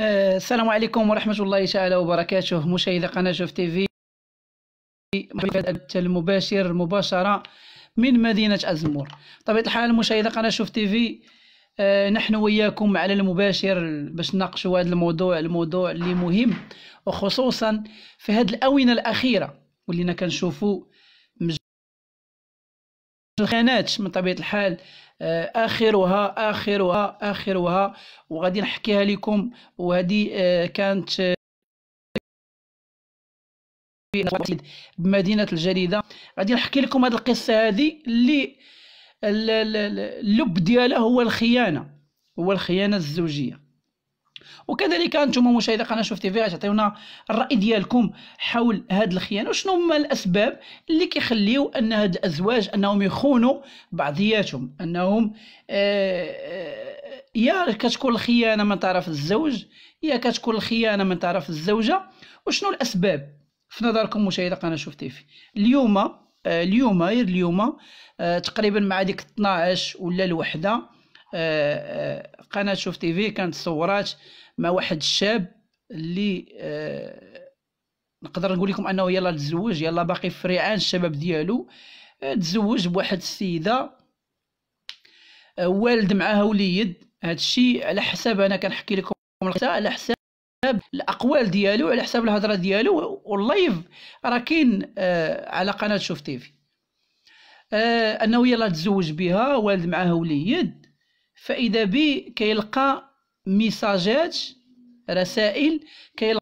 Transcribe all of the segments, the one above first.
آه، السلام عليكم ورحمة الله تعالى وبركاته مشاهدي قناة جوف تيفي المباشر مباشرة من مدينة أزمور طبيعة الحال مشاهدي قناة شوف تيفي آه نحن وياكم على المباشر باش نناقشوا هذا الموضوع الموضوع اللي مهم وخصوصا في هذه الآونة الأخيرة ولينا كنشوفوا الخانات من طبيعه الحال آه، اخرها اخرها اخرها وغادي نحكيها لكم وهذه آه، كانت بمدينه آه، الجريده غادي نحكي لكم هذه القصه هذه اللي اللب ديالها هو الخيانه هو الخيانه الزوجيه وكذلك انتم مشاهدي قناه شوف تي في تعطيونا الراي ديالكم حول هاد الخيانه وشنو هما الاسباب اللي كيخليو ان هاد الازواج انهم يخونوا بعضياتهم انهم آه، آه، يا كتكون الخيانه من طرف الزوج يا كتكون الخيانه من طرف الزوجه وشنو الاسباب في نظركم مشاهدي قناه شوف تي في اليوم آه، اليوم غير اليوم تقريبا مع ديك 12 ولا الوحده قناه شوف تي في كانت صورات مع واحد الشاب اللي آه، نقدر نقول لكم انه يلا تزوج يلا باقي في ريعان الشباب ديالو آه، تزوج بواحد السيده آه، والد معاها وليد هادشي على حساب انا كنحكي لكم على حساب الاقوال ديالو على حساب الهضره ديالو واللايف راه كاين على قناه شوف تيفي انه يلا تزوج بها والد معاها وليد فاذا بي كيلقى ميساجات رسائل كيلقى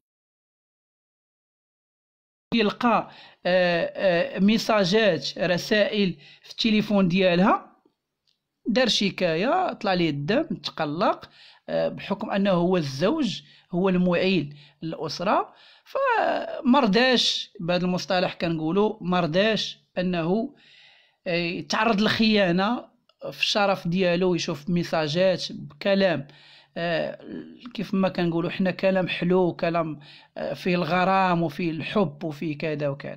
يلقى ميساجات رسائل في التليفون ديالها دار شكايه طلع ليه الدم تقلق بحكم انه هو الزوج هو المعيل للاسره فمرداش بهذا المصطلح كنقولوا مرداش انه يتعرض للخيانه في الشرف ديالو يشوف ميساجات بكلام كيف ما كنقولوا حنا كلام حلو كلام آه، فيه الغرام وفيه الحب وفيه كذا وكذا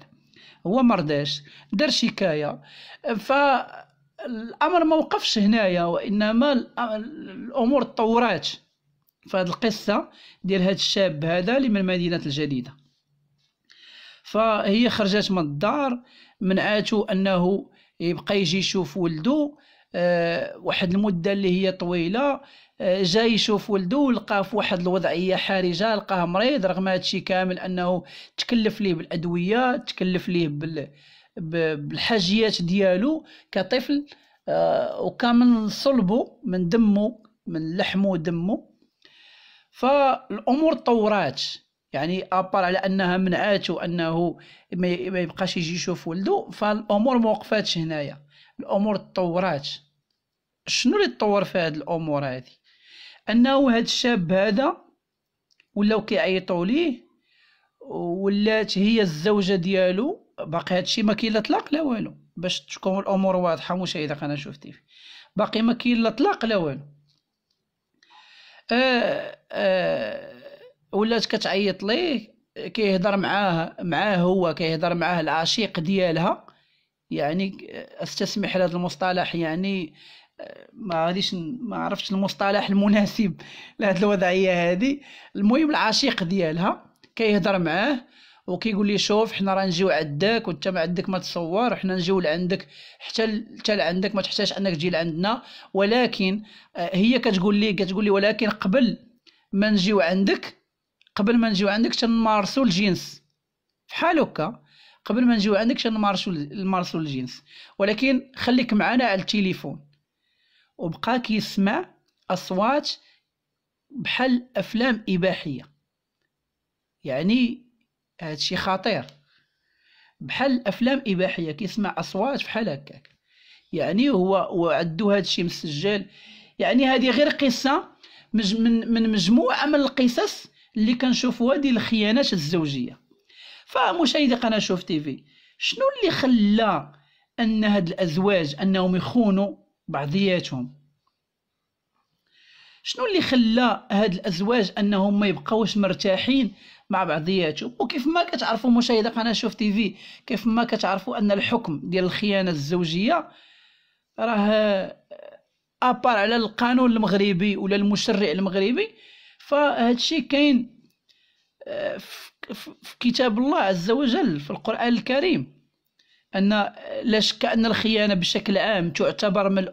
هو مرضاش دار شكايه ف الامر ما وقفش هنايا وانما الامور تطورات في هذه القصه ديال هذا الشاب هذا اللي من المدينه الجديده فهي خرجت من الدار منعاتو انه يبقى يجي يشوف ولده آه، واحد المده اللي هي طويله آه، جاي يشوف ولدو لقاه في واحد الوضعيه حرجه لقاه مريض رغم هادشي كامل انه تكلف ليه بالادويه تكلف ليه بال بالحاجيات ديالو كطفل آه، وكمن صلبه من دمه من لحمه ودمه فالامور طورات يعني ابار على انها منعاته انه ما يبقاش يجي يشوف ولده فالامور موقفاتش هنايا الامور تطورات شنو اللي تطور في هاد الامور هذه انه هاد الشاب هذا ولاو كيعيطوا ليه ولات هي الزوجه ديالو باقي هادشي ما كاين لا طلاق لا والو باش تكون الامور واضحه مشاهده قناه شوف تيفي باقي ما كاين لا طلاق لا والو آه آه ولات كتعيط ليه كيهضر معاه معاه هو كيهضر معاه العشيق ديالها يعني استسمح لهذا المصطلح يعني ما غاديش ما عرفتش المصطلح المناسب لهذه الوضعيه هذه المهم العشيق ديالها كيهضر معاه وكيقول لي شوف حنا راه نجيو عندك وانت ما عندك ما تصور حنا نجيو لعندك حتى حتى لعندك ما تحتاج انك تجي لعندنا ولكن آه، هي كتقول لي كتقول لي ولكن قبل ما نجيو عندك قبل ما نجيو عندك تنمارسو الجنس فحال هكا قبل ما نجيو عندك تنمارسو الجنس ولكن خليك معنا على التليفون وبقى كيسمع أصوات بحال أفلام إباحية يعني هادشي خطير بحال أفلام إباحية كيسمع أصوات بحال هكاك يعني هو وعدو هادشي مسجل يعني هذه غير قصة من من مجموعة من القصص اللي كنشوفوها ديال الخيانات الزوجية فمشاهدي قناة شوف تيفي شنو اللي خلى أن هاد الأزواج أنهم يخونوا بعضياتهم شنو اللي خلى هاد الازواج انهم ما يبقاوش مرتاحين مع بعضياتهم وكيف ما كتعرفوا مشاهده قناه شوف تي في كيف ما كتعرفوا ان الحكم ديال الخيانه الزوجيه راه آه، ابار على القانون المغربي ولا المشرع المغربي فهاد الشيء كاين آه، في كتاب الله عز وجل في القران الكريم ان لا شك ان الخيانه بشكل عام تعتبر من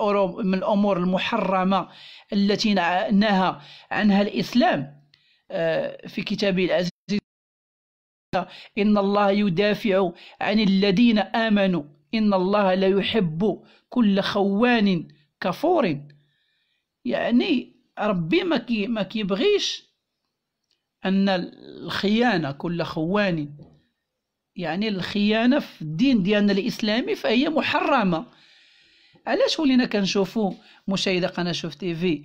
من الامور المحرمه التي نهى عنها الاسلام آه، في كتابه العزيز ان الله يدافع عن الذين امنوا ان الله لا يحب كل خوان كفور يعني ربي ما كيبغيش ان الخيانه كل خوان يعني الخيانه في الدين ديالنا الاسلامي فهي محرمه علاش ولينا كنشوفوا مشاهده قناه شوف تي في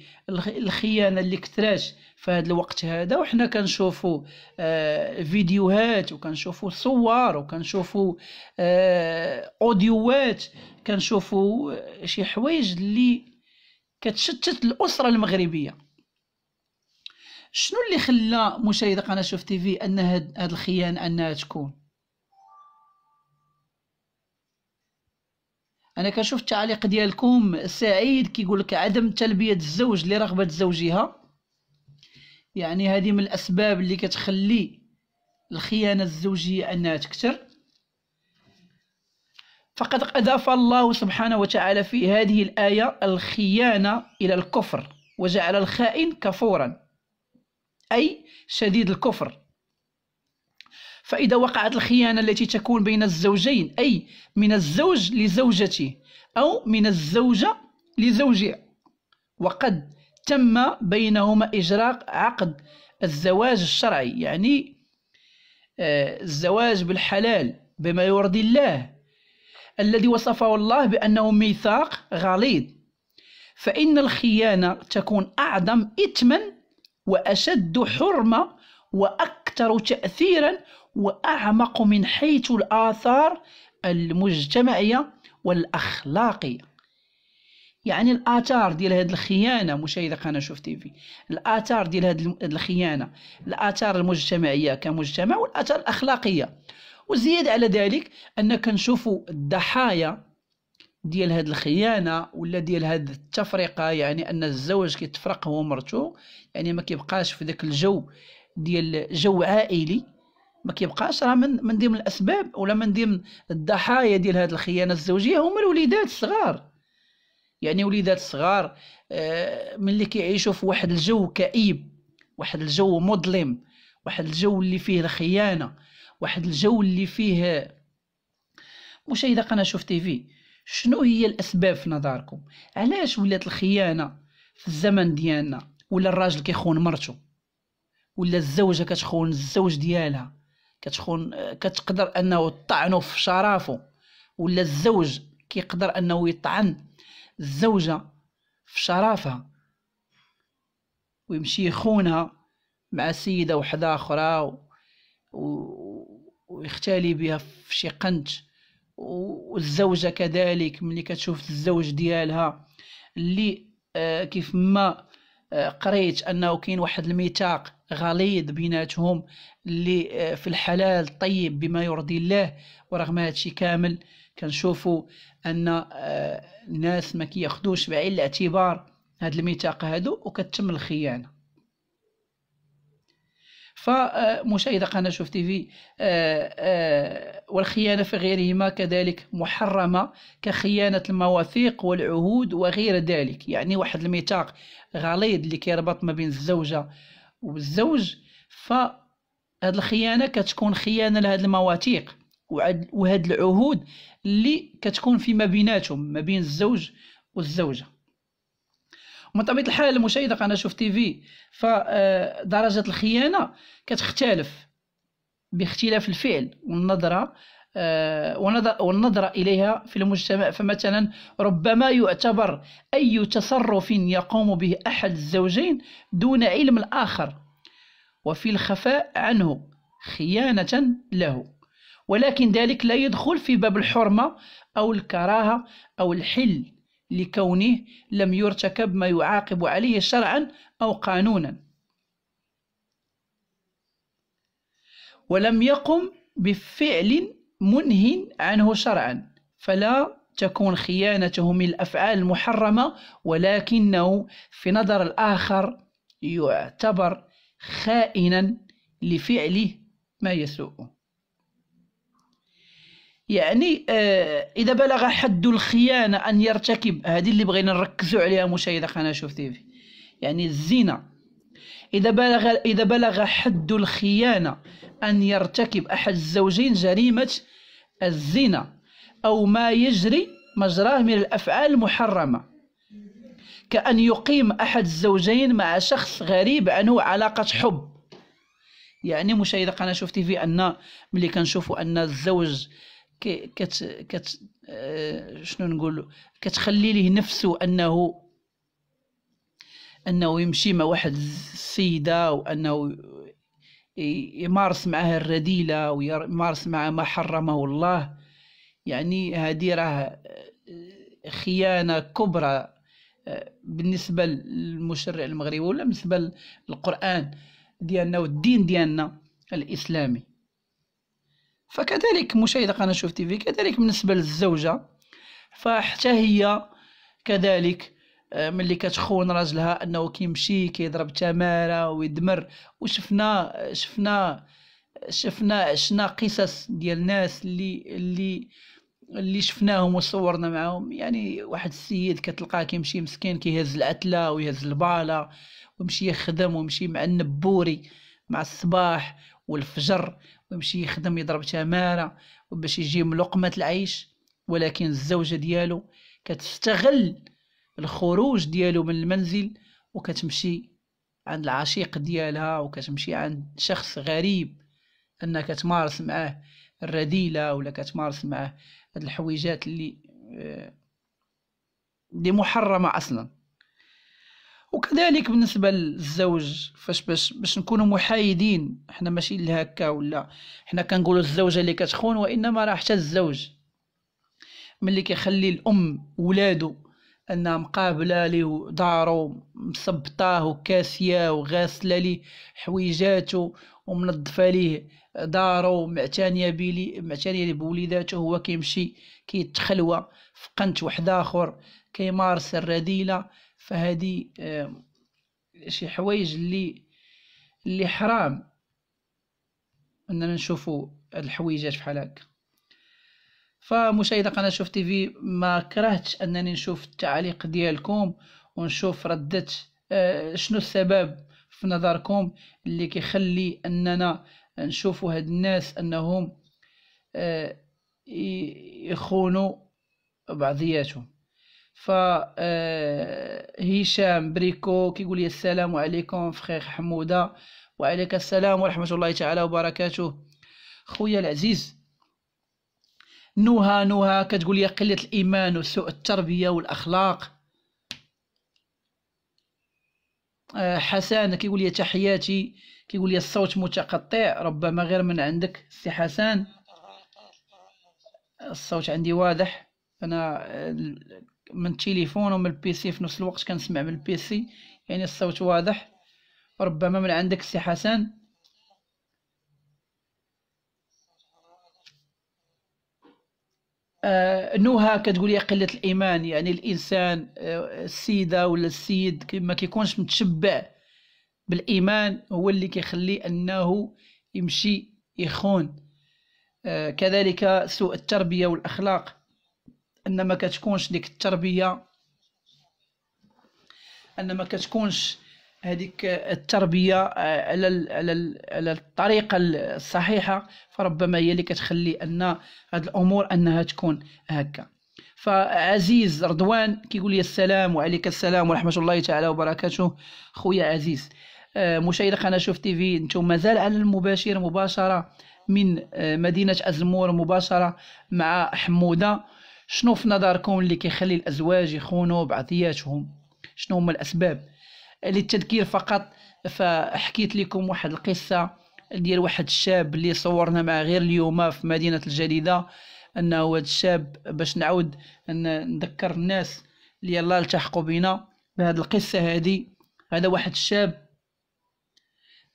الخيانه اللي كتراش في هذا الوقت هذا وحنا كنشوفوا آه فيديوهات وكنشوفوا صور وكنشوفوا آه اوديوات كنشوفوا آه، شي حوايج اللي كتشتت الاسره المغربيه شنو اللي خلى مشاهده قناه شوف تي في ان هاد الخيانه انها تكون انا كنشوف التعليق ديالكم سعيد كيقول لك عدم تلبيه الزوج لرغبه زوجها يعني هذه من الاسباب اللي كتخلي الخيانه الزوجيه انها تكثر فقد أضاف الله سبحانه وتعالى في هذه الآية الخيانة إلى الكفر وجعل الخائن كفورا أي شديد الكفر فإذا وقعت الخيانة التي تكون بين الزوجين أي من الزوج لزوجته أو من الزوجة لزوجها وقد تم بينهما إجراء عقد الزواج الشرعي يعني آه، الزواج بالحلال بما يرضي الله الذي وصفه الله بأنه ميثاق غليظ فإن الخيانة تكون أعظم إثما وأشد حرمة وأكثر تأثيرا وأعمق من حيث الآثار المجتمعية والأخلاقية يعني الآثار ديال هاد الخيانة مشاهدة قناة شوف تيفي الآثار ديال هاد الخيانة الآثار المجتمعية كمجتمع والآثار الأخلاقية وزيادة على ذلك أن كنشوفوا الضحايا ديال هاد الخيانه ولا ديال هاد التفرقه يعني ان الزوج كيتفرق هو ومرته يعني ما كيبقاش في ذاك الجو ديال جو عائلي ما كيبقاش راه من من ضمن الاسباب ولا من ضمن الضحايا ديال هذه الخيانه الزوجيه هما الوليدات الصغار يعني وليدات الصغار آه، ملي كيعيشوا في واحد الجو كئيب واحد الجو مظلم واحد الجو اللي فيه الخيانه واحد الجو اللي فيه مشاهده قناه شوف تي في شنو هي الاسباب في نظركم علاش ولات الخيانه في الزمن ديالنا ولا الراجل كيخون مرته ولا الزوجه كتخون الزوج ديالها كتخون كتقدر انه طعنه في شرفه ولا الزوج كيقدر انه يطعن الزوجه في شرفها ويمشي يخونها مع سيده وحده اخرى و... و... ويختلي بها في شي قنت والزوجه كذلك ملي كتشوف الزوج ديالها اللي آه كيف ما قريت انه كاين واحد الميثاق غليظ بيناتهم اللي آه، في الحلال طيب بما يرضي الله ورغم هادشي كامل كنشوفوا ان آه، الناس ما كياخذوش بعين الاعتبار هاد الميثاق هادو وكتم الخيانه فمشاهدة قناة شوف تي في آه، آه، والخيانة في غيرهما كذلك محرمة كخيانة المواثيق والعهود وغير ذلك يعني واحد الميثاق غليظ اللي كيربط ما بين الزوجة والزوج فهاد الخيانة كتكون خيانة لهاد المواثيق وهاد العهود اللي كتكون فيما بيناتهم ما بين الزوج والزوجه ومن طبيعه الحال المشاهده قناه شوف تي في فدرجه آه، الخيانه كتختلف باختلاف الفعل والنظره آه، والنظرة إليها في المجتمع فمثلا ربما يعتبر أي تصرف يقوم به أحد الزوجين دون علم الآخر وفي الخفاء عنه خيانة له ولكن ذلك لا يدخل في باب الحرمة أو الكراهة أو الحل لكونه لم يرتكب ما يعاقب عليه شرعا أو قانونا ولم يقم بفعل منه عنه شرعا فلا تكون خيانته من الأفعال المحرمة ولكنه في نظر الآخر يعتبر خائنا لفعله ما يسوءه يعني آه، اذا بلغ حد الخيانه ان يرتكب هذه اللي بغينا نركزوا عليها مشاهده قناه شوف تيفي يعني الزنا اذا بلغ اذا بلغ حد الخيانه ان يرتكب احد الزوجين جريمه الزنا او ما يجري مجراه من الافعال المحرمه كان يقيم احد الزوجين مع شخص غريب عنه علاقه حب يعني مشاهده قناه شوف تيفي ان ملي كنشوفوا ان الزوج كي كت كت آه، شنو نقول كتخلي ليه نفسه انه انه يمشي مع واحد السيده وانه يمارس معها الرذيله ويمارس معها ما حرمه الله يعني هذه راه آه، خيانه كبرى آه، بالنسبه للمشرع المغربي ولا بالنسبه للقران ديالنا والدين ديالنا الاسلامي فكذلك مشاهدة قناة شوف تيفي كذلك بالنسبة للزوجة فحتى هي كذلك آه، ملي كتخون راجلها انه كيمشي كيضرب تماره ويدمر وشفنا شفنا شفنا عشنا قصص ديال الناس اللي اللي اللي شفناهم وصورنا معاهم يعني واحد السيد كتلقاه كيمشي مسكين كيهز العتله ويهز الباله ويمشي يخدم ويمشي مع النبوري مع الصباح والفجر ويمشي يخدم يضرب تماره وباش يجيب لقمه العيش ولكن الزوجه ديالو كتستغل الخروج ديالو من المنزل وكتمشي عند العشيق ديالها وكتمشي عند شخص غريب انها كتمارس معاه الرذيله ولا كتمارس معاه هاد الحويجات اللي دي آه، محرمه اصلا وكذلك بالنسبه للزوج فاش باش باش نكونوا محايدين حنا ماشي لهكا ولا حنا كنقولوا الزوجه اللي كتخون وانما راه حتى الزوج ملي كيخلي الام ولادو انها مقابله ليه دارو مصبطاه وكاسيه وغاسله ليه حويجاته ومنظفه ليه دارو معتنيه بلي معتنيه بوليداته هو كيمشي كيتخلوى في قنت واحد اخر كيمارس الرذيله فهادي شي حوايج اللي اللي حرام اننا نشوفوا الحويجات بحال هكا فمشاهده قناه شوف تيفي ما كرهتش انني نشوف التعليق ديالكم ونشوف ردة آه، شنو السبب في نظركم اللي كيخلي اننا نشوفوا هاد الناس انهم آه، يخونوا بعضياتهم فهشام آه، بريكو كيقول لي السلام عليكم فخير حموده وعليك السلام ورحمه الله تعالى وبركاته خويا العزيز نوها نوها كتقول لي قله الايمان وسوء التربيه والاخلاق آه، حسن كيقول لي تحياتي كيقول لي الصوت متقطع ربما غير من عندك سي حسن الصوت عندي واضح انا آه، من التليفون ومن البيسي في نفس الوقت كنسمع من البيسي يعني الصوت واضح ربما من عندك سي حسن آه نوها كتقول قله الايمان يعني الانسان آه السيده ولا السيد ما كيكونش متشبع بالايمان هو اللي كيخلي انه يمشي يخون آه كذلك سوء التربيه والاخلاق ان ما كتكونش ديك التربيه ان ما كتكونش هذيك التربيه على على على الطريقه الصحيحه فربما هي اللي كتخلي ان هاد الامور انها تكون هكا فعزيز رضوان كيقول لي السلام وعليك السلام ورحمه الله تعالى وبركاته خويا عزيز مشاهد قناه شوف تي في نتوما مازال على المباشر مباشره من آه، مدينه ازمور مباشره مع حموده شنو في نظركم اللي كيخلي الازواج يخونوا بعضياتهم شنو هما الاسباب للتذكير فقط فحكيت لكم واحد القصه ديال واحد الشاب اللي صورنا معاه غير اليوم في مدينه الجديده انه هذا الشاب باش نعاود نذكر الناس اللي يلا التحقوا بنا بهذه القصه هذه هذا واحد الشاب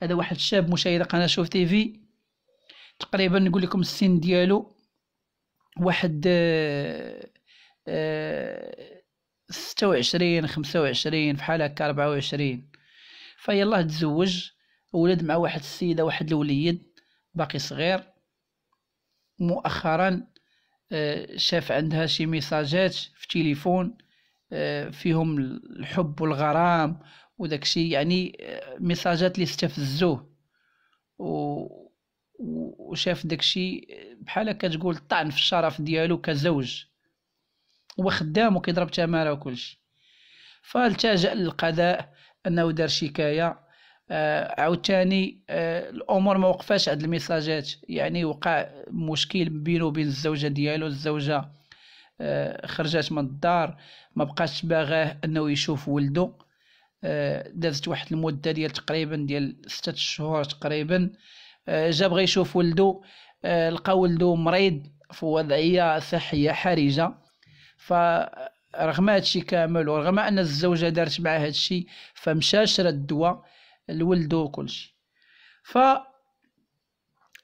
هذا واحد الشاب مشاهد قناه شوف تيفي تقريبا نقول لكم السن ديالو واحد آه، آه، ستة وعشرين خمسة وعشرين فحال هكا ربعة وعشرين فهي الله تزوج ولد مع واحد السيدة واحد الوليد باقي صغير مؤخرا آه، شاف عندها شي ميساجات في تليفون فيهم الحب والغرام وداكشي يعني ميساجات اللي استفزوه وشاف داكشي بحال كتقول طعن في الشرف ديالو كزوج هو خدام وكيضرب تماره وكلشي فالتجا للقضاء انه دار شكايه آه عاوتاني آه الامور ما وقفاش عند الميساجات يعني وقع مشكل بينه وبين الزوجه ديالو الزوجه آه خرجات من الدار ما بقاش باغاه انه يشوف ولده آه دازت واحد المده ديال تقريبا ديال ستة شهور تقريبا آه آه، جا بغا يشوف ولدو آه، لقى ولدو مريض في وضعيه صحيه حرجه فرغم هادشي كامل ورغم ان الزوجه دارت معاه هادشي فمشى شرى الدواء لولدو وكلشي ف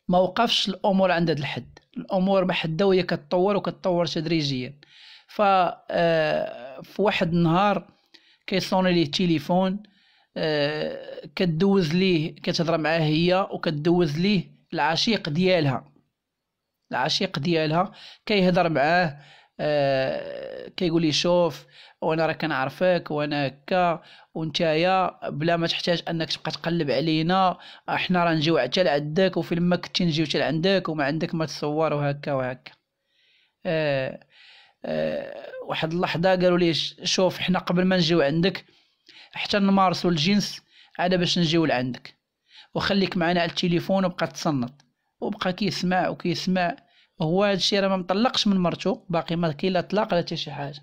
ما وقفش الامور عند هذا الحد الامور بحدها وهي كتطور وكتطور تدريجيا ف آه، في واحد النهار كيصوني ليه التليفون آه، كدوز ليه كتهضر معاه هي وكدوز ليه العشيق ديالها العشيق ديالها كيهضر معاه آه كيقول لي شوف وانا راه كنعرفك وانا هكا وانتايا بلا ما تحتاج انك تبقى تقلب علينا احنا راه نجيو حتى لعندك وفي ما كنتي نجيو حتى لعندك وما عندك ما تصور وهكا وهكا آه آه واحد اللحظه قالوا لي شوف حنا قبل ما نجيو عندك حتى نمارسو الجنس عاد باش نجيو لعندك وخليك معنا على التليفون وبقى تصنت وبقى كيسمع وكيسمع هو هادشي راه ما مطلقش من مرتو باقي ما كاين لا طلاق لا حتى شي حاجه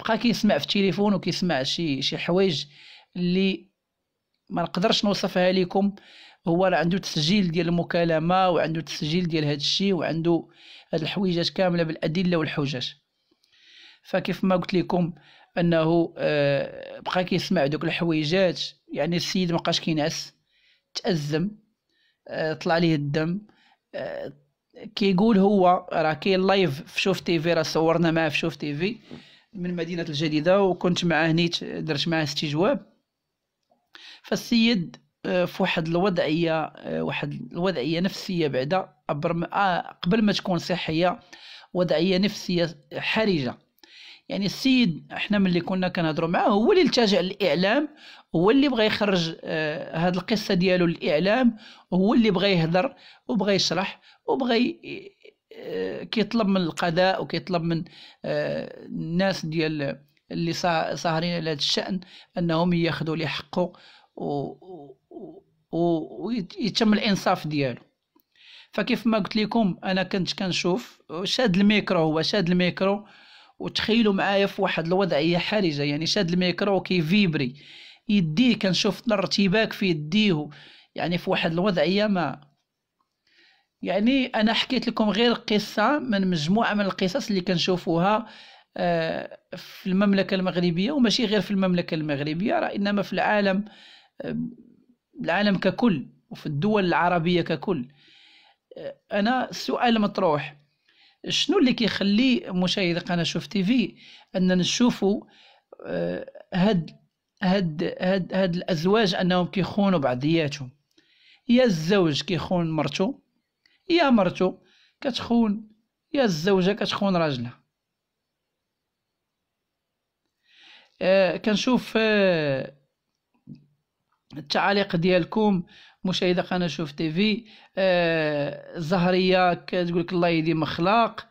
بقى كيسمع في التليفون وكيسمع شي شي حوايج اللي ما نقدرش نوصفها لكم هو راه عنده تسجيل ديال المكالمه وعنده تسجيل ديال هذا الشيء وعنده هاد الحويجات كامله بالادله والحجج فكيف ما قلت لكم انه آه، بقى كيسمع دوك الحويجات يعني السيد ما بقاش كينعس تازم آه، طلع ليه الدم آه، كيقول هو راه كاين لايف في شوف تيفي راه صورنا معاه في شوف تيفي من مدينه الجديده وكنت معاه نيت درت معاه استجواب فالسيد في واحد الوضعيه واحد الوضعيه نفسيه بعدا قبل ما تكون صحيه وضعيه نفسيه حرجه يعني السيد احنا ملي كنا كنهضروا معاه هو اللي التجا للاعلام هو اللي بغى يخرج آه، هاد القصه ديالو للاعلام هو اللي بغى يهضر وبغى يشرح وبغى آه، كيطلب من القضاء وكيطلب من آه، الناس ديال اللي ساهرين على هذا الشان انهم ياخذوا لي حقه ويتم الانصاف ديالو فكيف ما قلت لكم انا كنت كنشوف شاد الميكرو هو شاد الميكرو وتخيلوا معايا في واحد الوضعيه حرجه يعني شاد الميكرو كيفيبري يديه كنشوف الارتباك في يديه يعني في واحد الوضعيه ما يعني انا حكيت لكم غير قصه من مجموعه من القصص اللي كنشوفوها آه، في المملكه المغربيه وماشي غير في المملكه المغربيه راه انما في العالم آه، العالم ككل وفي الدول العربيه ككل آه، انا السؤال مطروح شنو اللي كيخلي مشاهد قناه شوف تي في اننا نشوفوا آه، هاد هاد هاد هاد الازواج انهم كيخونوا بعضياتهم يا الزوج كيخون مرته يا مرته كتخون يا الزوجه كتخون راجلها آه كنشوف آه التعاليق ديالكم مشاهده قناه شوف تيفي آه زهريه كتقول لك الله يديم اخلاق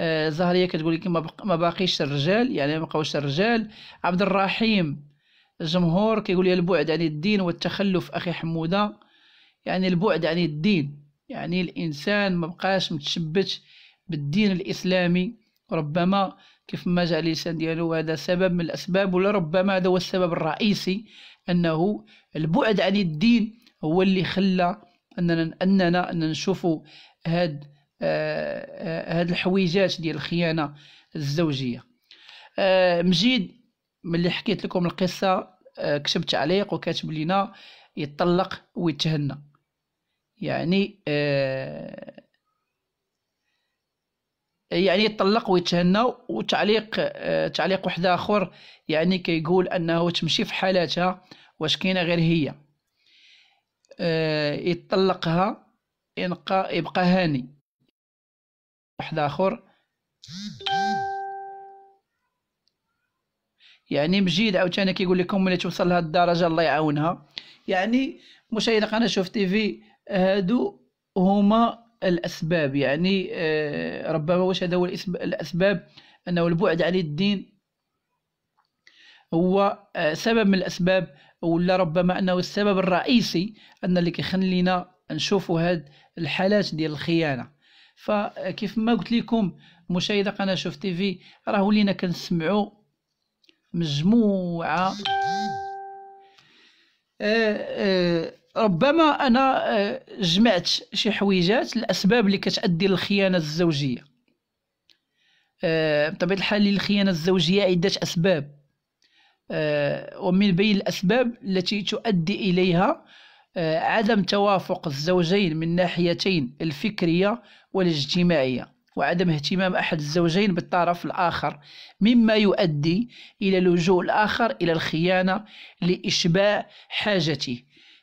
آه، زهريه كتقول لك ما باقيش الرجال يعني ما بقاوش الرجال عبد الرحيم الجمهور كيقول لي البعد عن الدين والتخلف اخي حموده يعني البعد عن الدين يعني الانسان ما بقاش متشبت بالدين الاسلامي ربما كيف ما جاء الانسان ديالو هذا سبب من الاسباب ربما هذا هو السبب الرئيسي انه البعد عن الدين هو اللي خلى اننا اننا اننا نشوفوا هاد آه،, آه هاد الحويجات ديال الخيانه الزوجيه آه مجيد ملي حكيت لكم القصه آه كتب تعليق وكاتب لينا يطلق ويتهنى يعني آه يعني يطلق ويتهنى وتعليق آه، تعليق واحد اخر يعني كيقول انه تمشي في حالتها واش كاينه غير هي آه، يطلقها ينقى يبقى هاني واحد اخر يعني مجيد عاوتاني كيقول لكم ملي توصل لهاد الدرجه الله يعاونها يعني مشاهدة قناه شوف تي في هادو هما الأسباب يعني آه، ربما واش هذا هو الأسباب أنه البعد عن الدين هو آه، سبب من الأسباب ولا ربما أنه السبب الرئيسي أن اللي كيخلينا نشوفوا هاد الحالات ديال الخيانة فكيف ما قلت لكم مشاهدة قناة شوف تي في راه ولينا كنسمعوا مجموعة آه، ربما انا آه، جمعت شي حويجات الاسباب اللي كتادي للخيانه الزوجيه آه، بطبيعه الحال للخيانه الزوجيه عده اسباب آه، ومن بين الاسباب التي تؤدي اليها عدم توافق الزوجين من ناحيتين الفكريه والاجتماعيه وعدم اهتمام احد الزوجين بالطرف الاخر مما يؤدي الى لجوء الاخر الى الخيانه لاشباع حاجته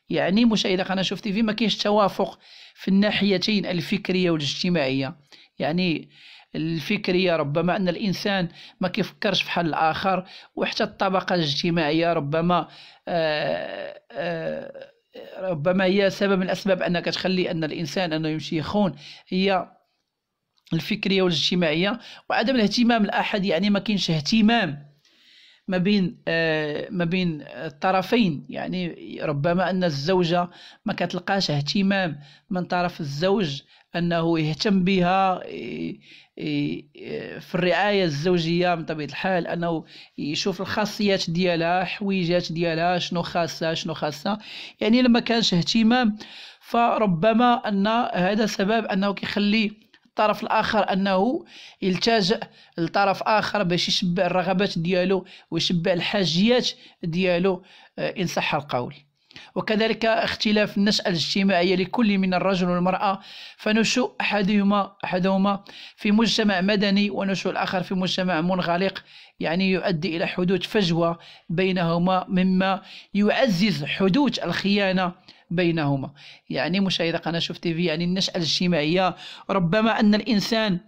يعني مشاهدة قناة شوف تيفي ما كاينش توافق في الناحيتين الفكرية والاجتماعية يعني الفكريه ربما ان الانسان ما كيفكرش بحال الاخر وحتى الطبقه الاجتماعيه ربما آآ آه، آآ آه، ربما هي سبب من الاسباب انك كتخلي ان الانسان انه يمشي يخون هي الفكريه والاجتماعيه وعدم الاهتمام الاحد يعني ما كاينش اهتمام ما بين آه، ما بين الطرفين يعني ربما ان الزوجه ما كتلقاش اهتمام من طرف الزوج انه يهتم بها في الرعايه الزوجيه من طبيعه الحال انه يشوف الخاصيات ديالها حويجات ديالها شنو خاصه شنو خاصه يعني لما كانش اهتمام فربما ان هذا سبب انه كيخلي الطرف الاخر انه يلتجئ لطرف اخر باش يشبع الرغبات ديالو ويشبع الحاجيات ديالو آه، ان صح القول وكذلك اختلاف النشأة الاجتماعية لكل من الرجل والمرأة فنشوء أحدهما أحدهما في مجتمع مدني ونشوء الآخر في مجتمع منغلق يعني يؤدي إلى حدوث فجوة بينهما مما يعزز حدوث الخيانة بينهما يعني مشاهدة قناة شوف تيفي يعني النشأة الاجتماعية ربما أن الإنسان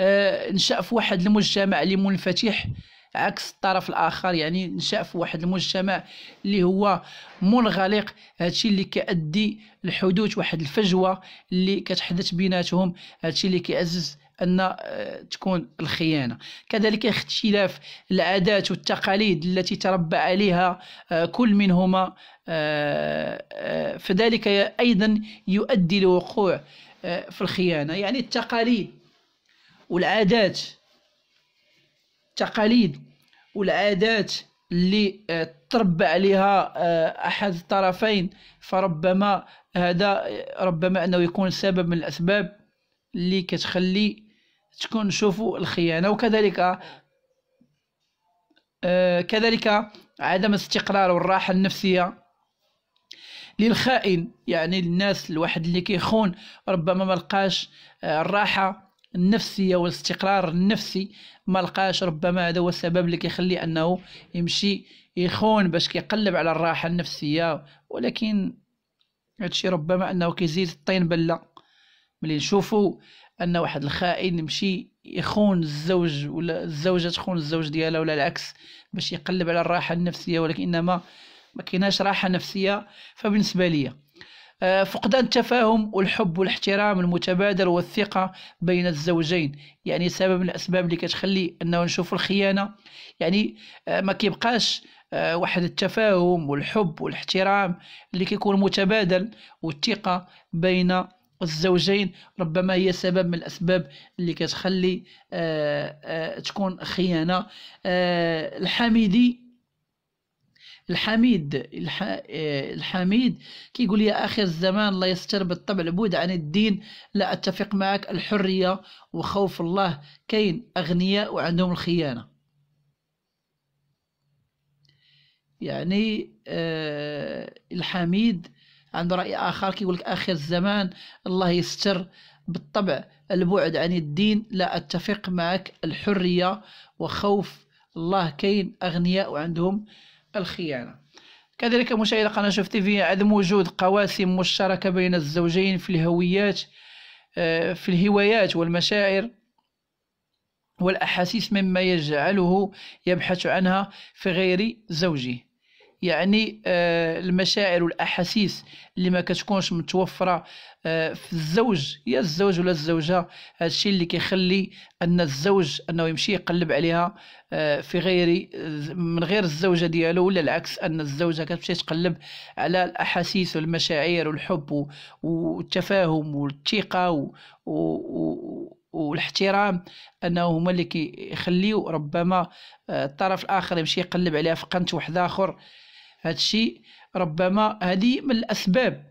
آه، نشأ في واحد المجتمع اللي منفتح عكس الطرف الاخر يعني نشا في واحد المجتمع اللي هو منغلق هادشي اللي كأدي لحدوث واحد الفجوه اللي كتحدث بيناتهم هادشي اللي كيعزز ان آه، تكون الخيانه كذلك اختلاف العادات والتقاليد التي تربى عليها آه، كل منهما آه، فذلك ايضا يؤدي لوقوع في الخيانه يعني التقاليد والعادات التقاليد والعادات اللي تربى عليها احد الطرفين فربما هذا ربما انه يكون سبب من الاسباب اللي كتخلي تكون شوفوا الخيانه وكذلك آه، كذلك عدم الاستقرار والراحه النفسيه للخائن يعني الناس الواحد اللي كيخون ربما ما لقاش آه، الراحه النفسيه والاستقرار النفسي ما لقاش ربما هذا هو السبب اللي كيخلي انه يمشي يخون باش كيقلب على الراحه النفسيه ولكن هادشي ربما انه كيزيد الطين بله ملي نشوفوا ان واحد الخائن يمشي يخون الزوج ولا الزوجه تخون الزوج ديالها ولا العكس باش يقلب على الراحه النفسيه ولكن انما ما كايناش راحه نفسيه فبالنسبه ليا آه، فقدان التفاهم والحب والاحترام المتبادل والثقة بين الزوجين يعني سبب من الأسباب اللي كتخلي أنه نشوف الخيانة يعني آه، ما كيبقاش آه، واحد التفاهم والحب والاحترام اللي كيكون متبادل والثقة بين والزوجين ربما هي سبب من الاسباب اللي كتخلي آه، آه، تكون خيانه آه، الحميدي الحميد الح... الحميد كيقول يا اخر الزمان الله يستر بالطبع البعد عن الدين لا اتفق معك الحريه وخوف الله كاين اغنياء وعندهم الخيانه يعني الحميد عنده رأي آخر كيقول لك آخر الزمان الله يستر بالطبع البعد عن الدين لا أتفق معك الحرية وخوف الله كاين أغنياء وعندهم الخيانة كذلك مشاهدة قناة شوف تيفي عدم وجود قواسم مشتركة بين الزوجين في الهويات آه، في الهوايات والمشاعر والأحاسيس مما يجعله يبحث عنها في غير زوجه يعني آه، المشاعر والاحاسيس اللي ما كتكونش متوفره آه، في الزوج يا الزوج ولا الزوجه هادشي اللي كيخلي ان الزوج انه يمشي يقلب عليها آه، في غير من غير الزوجه ديالو ولا العكس ان الزوجه كتمشي تقلب على الاحاسيس والمشاعر والحب والتفاهم والثقه و... والاحترام انه هما اللي كيخليو ربما الطرف الاخر يمشي يقلب عليها في قنت واحد اخر هادشي ربما هذه من الاسباب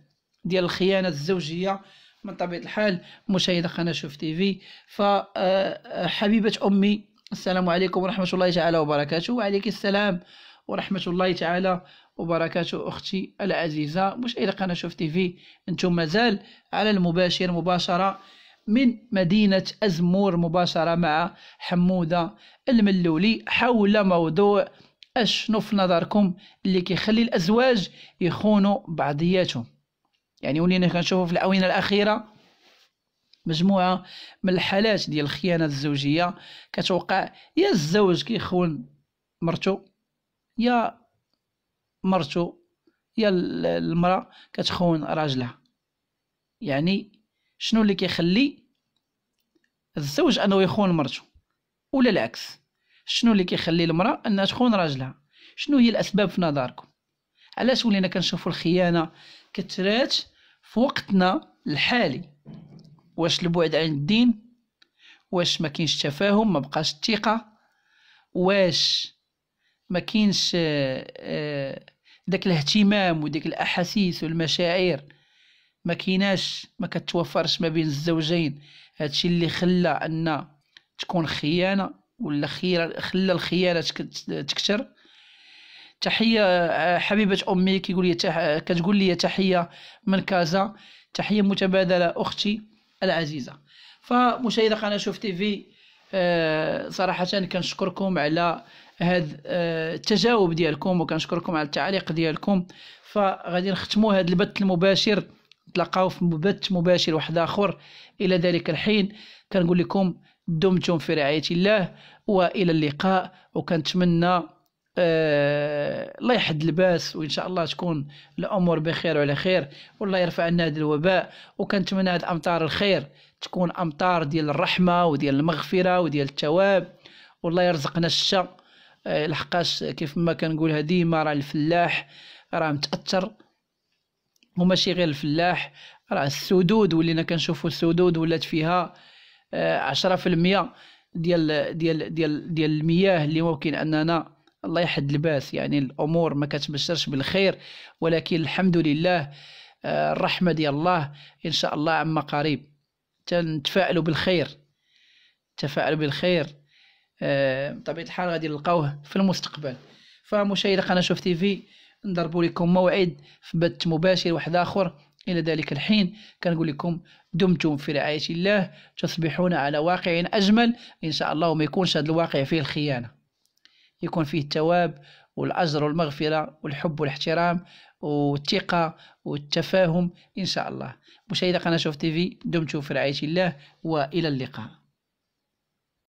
ديال الخيانه الزوجيه من طبيعه الحال مشاهده قناه شوف تي في فحبيبه آه، آه، امي السلام عليكم ورحمه الله تعالى وبركاته وعليك السلام ورحمه الله تعالى وبركاته اختي العزيزه مشاهده قناه شوف تي في انتم مازال على المباشر مباشره من مدينة أزمور مباشرة مع حمودة الملولي حول موضوع اشنو في نظركم اللي كيخلي الازواج يخونوا بعضياتهم يعني ولينا كنشوفوا في الاونه الاخيره مجموعه من الحالات ديال الخيانه الزوجيه كتوقع يا الزوج كيخون مرتو يا مرتو يا المراه كتخون راجلها يعني شنو اللي كيخلي الزوج انه يخون مرته ولا العكس شنو اللي كيخلي المراه انها تخون راجلها شنو هي الاسباب في نظركم علاش ولينا كنشوفوا الخيانه كثرات في وقتنا الحالي واش البعد عن الدين واش ما كاينش تفاهم ما بقاش الثقه واش ما كاينش آه، آه، داك الاهتمام وديك الاحاسيس والمشاعر ما كيناش ما كتوفرش ما بين الزوجين هادشي اللي خلى ان تكون خيانه ولا خير خلى الخيانه تكثر تحيه حبيبه امي كيقول لي تح... كتقول لي تحيه من كازا تحيه متبادله اختي العزيزه فمشاهده قناه شوف تي في آه، صراحه كنشكركم على هذا آه، التجاوب ديالكم وكنشكركم على التعليق ديالكم فغادي نختموا هذا البث المباشر نتلاقاو في بث مباشر واحد اخر الى ذلك الحين كنقول لكم دمتم في رعاية الله وإلى اللقاء وكنتمنى آه الله يحد الباس وان شاء الله تكون الامور بخير وعلى خير والله يرفع عنا هذا الوباء وكنتمنى هاد امطار الخير تكون امطار ديال الرحمه وديال المغفره وديال التواب والله يرزقنا الشتاء آه لحقاش كيف ما كنقولها ديما راه الفلاح راه متاثر وماشي غير الفلاح راه السدود ولينا كنشوفوا السدود ولات فيها 10% ديال ديال ديال ديال المياه اللي ممكن اننا الله يحد الباس يعني الامور ما كتبشرش بالخير ولكن الحمد لله آه، الرحمه ديال الله ان شاء الله عما قريب تنتفائلوا بالخير تفائلوا بالخير آه، بطبيعه الحال غادي نلقاوه في المستقبل فمشاهدي قناه شوف تي في نضربوا لكم موعد في بث مباشر واحد اخر إلى ذلك الحين كنقول لكم دمتم في رعاية الله تصبحون على واقع أجمل إن شاء الله وما يكونش هذا الواقع فيه الخيانة يكون فيه التواب والأجر والمغفرة والحب والاحترام والثقة والتفاهم إن شاء الله مشاهدة قناة شوف تيفي دمتم في رعاية الله وإلى اللقاء